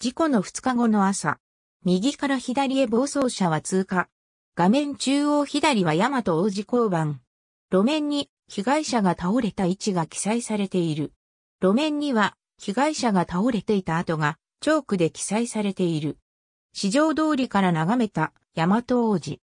事故の2日後の朝、右から左へ暴走車は通過。画面中央左は大和王子交番。路面に被害者が倒れた位置が記載されている。路面には被害者が倒れていた跡がチョークで記載されている。市場通りから眺めた大和王子。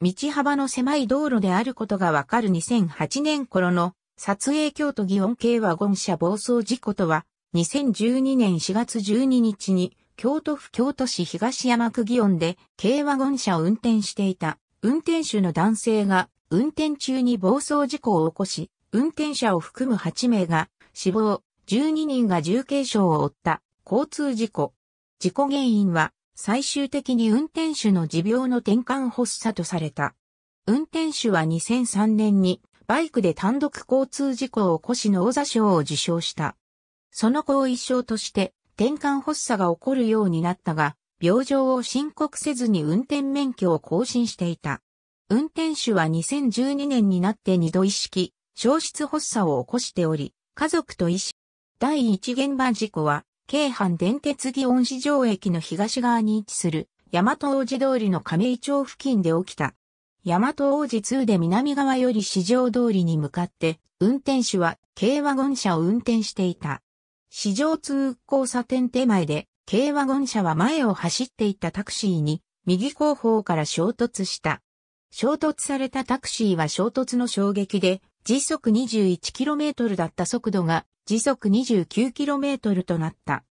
道幅の狭い道路であることがわかる2008年頃の撮影京都祇園系ワゴン車暴走事故とは2012年4月12日に、京都府京都市東山区祇園で軽ワゴン車を運転していた運転手の男性が運転中に暴走事故を起こし、運転者を含む8名が死亡、12人が重軽傷を負った交通事故。事故原因は最終的に運転手の持病の転換発作とされた。運転手は2003年にバイクで単独交通事故を起こし脳座賞を受賞した。その後一生として転換発作が起こるようになったが、病状を申告せずに運転免許を更新していた。運転手は2012年になって二度意識、消失発作を起こしており、家族と医師。第一現場事故は、京阪電鉄祇園市場駅の東側に位置する、大和王子通りの亀井町付近で起きた。大和王子2で南側より市場通りに向かって、運転手は軽ワゴン車を運転していた。市場通交差点手前で、軽ワゴン車は前を走っていたタクシーに、右後方から衝突した。衝突されたタクシーは衝突の衝撃で、時速 21km だった速度が時速 29km となった。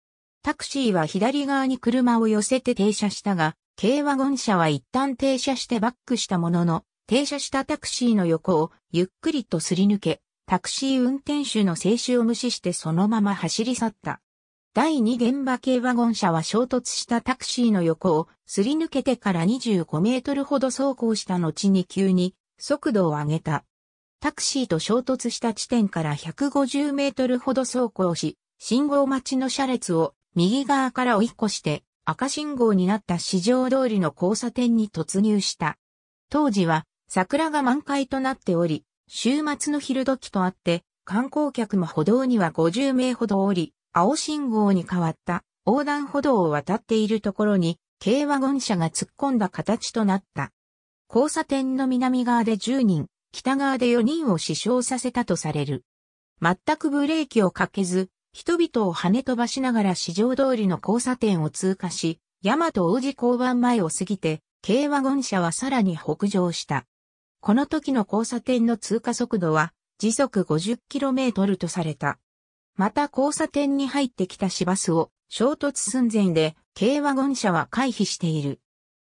タクシーは左側に車を寄せて停車したが、軽ワゴン車は一旦停車してバックしたものの、停車したタクシーの横をゆっくりとすり抜け、タクシー運転手の静止を無視してそのまま走り去った。第2現場系ワゴン車は衝突したタクシーの横をすり抜けてから25メートルほど走行した後に急に速度を上げた。タクシーと衝突した地点から150メートルほど走行し、信号待ちの車列を右側から追い越して赤信号になった市場通りの交差点に突入した。当時は桜が満開となっており、週末の昼時とあって、観光客も歩道には50名ほどおり、青信号に変わった横断歩道を渡っているところに軽ワゴン車が突っ込んだ形となった。交差点の南側で10人、北側で4人を死傷させたとされる。全くブレーキをかけず、人々を跳ね飛ばしながら市場通りの交差点を通過し、大和王子交番前を過ぎて、軽ワゴン車はさらに北上した。この時の交差点の通過速度は時速 50km とされた。また交差点に入ってきた市バスを衝突寸前で軽ワゴン車は回避している。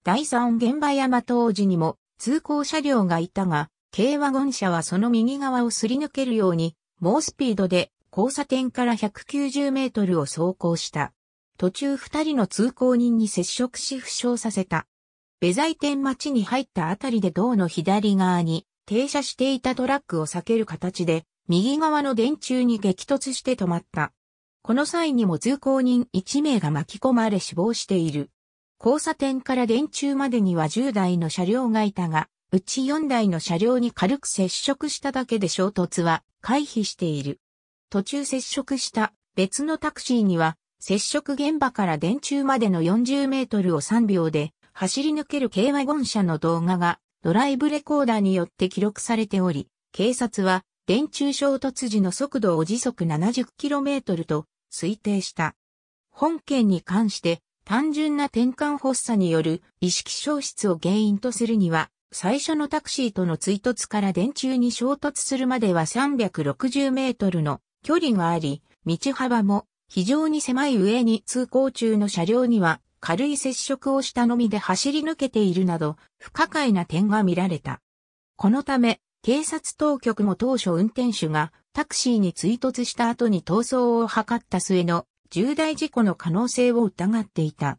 第三現場山当時にも通行車両がいたが、軽ワゴン車はその右側をすり抜けるように、猛スピードで交差点から190メートルを走行した。途中二人の通行人に接触し負傷させた。ベザイ町に入ったあたりで道の左側に停車していたトラックを避ける形で、右側の電柱に激突して止まった。この際にも通行人1名が巻き込まれ死亡している。交差点から電柱までには10台の車両がいたが、うち4台の車両に軽く接触しただけで衝突は回避している。途中接触した別のタクシーには接触現場から電柱までの40メートルを3秒で走り抜ける軽ワゴン車の動画がドライブレコーダーによって記録されており、警察は電柱衝突時の速度を時速 70km と推定した。本件に関して単純な転換発作による意識消失を原因とするには、最初のタクシーとの追突から電柱に衝突するまでは360メートルの距離があり、道幅も非常に狭い上に通行中の車両には軽い接触をしたのみで走り抜けているなど、不可解な点が見られた。このため、警察当局も当初運転手がタクシーに追突した後に逃走を図った末の重大事故の可能性を疑っていた。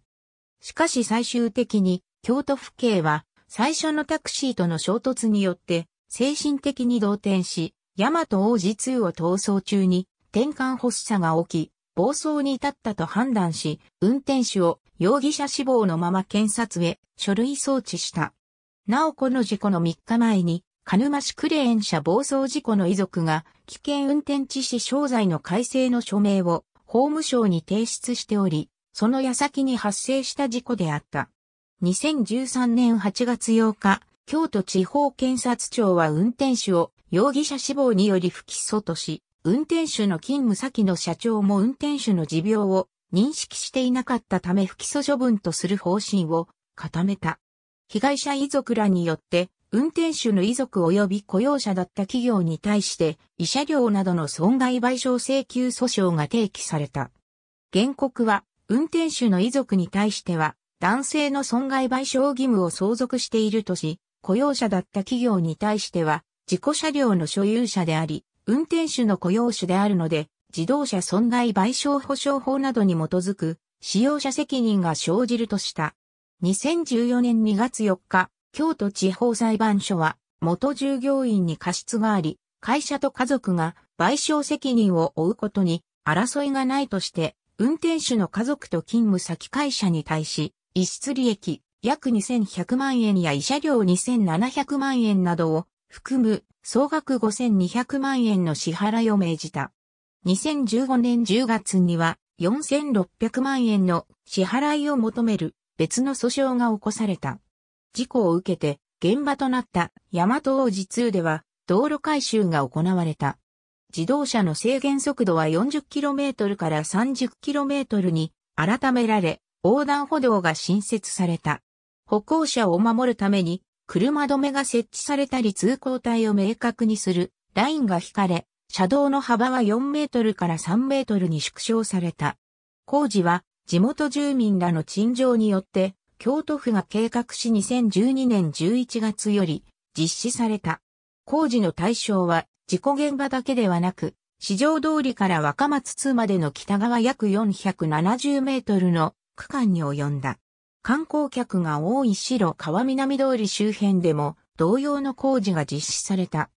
しかし最終的に京都府警は最初のタクシーとの衝突によって精神的に動転し、大和王子2を逃走中に転換発作が起き、暴走に至ったと判断し、運転手を容疑者死亡のまま検察へ書類送致した。なおこの事故の3日前に、鹿沼市クレーン車暴走事故の遺族が、危険運転致死傷罪の改正の署名を法務省に提出しており、その矢先に発生した事故であった。2013年8月8日、京都地方検察庁は運転手を容疑者死亡により不起訴とし、運転手の勤務先の社長も運転手の持病を認識していなかったため不起訴処分とする方針を固めた。被害者遺族らによって運転手の遺族及び雇用者だった企業に対して慰謝料などの損害賠償請求訴訟が提起された。原告は運転手の遺族に対しては男性の損害賠償義務を相続しているとし、雇用者だった企業に対しては自己車両の所有者であり、運転手の雇用主であるので、自動車損害賠償保障法などに基づく使用者責任が生じるとした。2014年2月4日、京都地方裁判所は元従業員に過失があり、会社と家族が賠償責任を負うことに争いがないとして、運転手の家族と勤務先会社に対し、逸失利益約2100万円や慰謝料2700万円などを含む総額5200万円の支払いを命じた。2015年10月には4600万円の支払いを求める別の訴訟が起こされた。事故を受けて現場となった大和王子2では道路改修が行われた。自動車の制限速度は 40km から 30km に改められ、横断歩道が新設された。歩行者を守るために車止めが設置されたり通行帯を明確にするラインが引かれ、車道の幅は4メートルから3メートルに縮小された。工事は地元住民らの陳情によって京都府が計画し2012年11月より実施された。工事の対象は事故現場だけではなく、市場通りから若松通までの北側約470メートルの区間に及んだ。観光客が多い白川南通り周辺でも同様の工事が実施された。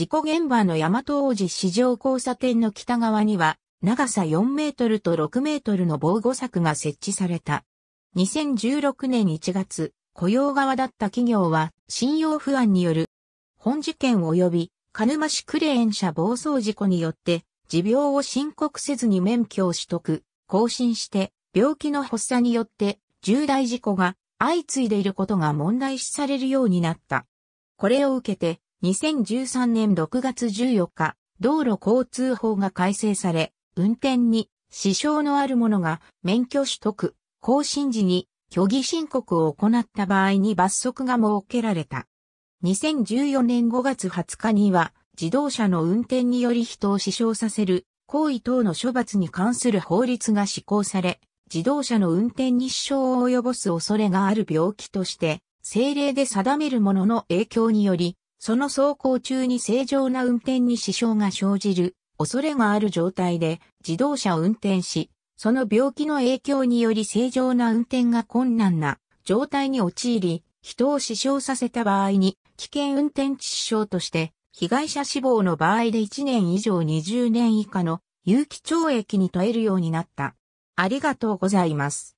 事故現場の大和王子市場交差点の北側には、長さ4メートルと6メートルの防護柵が設置された。2016年1月、雇用側だった企業は、信用不安による、本事件及び、鹿沼市クレーン車暴走事故によって、持病を申告せずに免許を取得、更新して、病気の発作によって、重大事故が相次いでいることが問題視されるようになった。これを受けて、2013年6月14日、道路交通法が改正され、運転に支障のある者が免許取得、更新時に虚偽申告を行った場合に罰則が設けられた。2014年5月20日には、自動車の運転により人を死傷させる行為等の処罰に関する法律が施行され、自動車の運転に支障を及ぼす恐れがある病気として、政令で定めるものの影響により、その走行中に正常な運転に支障が生じる恐れがある状態で自動車を運転し、その病気の影響により正常な運転が困難な状態に陥り、人を死傷させた場合に危険運転致死傷として被害者死亡の場合で1年以上20年以下の有期懲役に問えるようになった。ありがとうございます。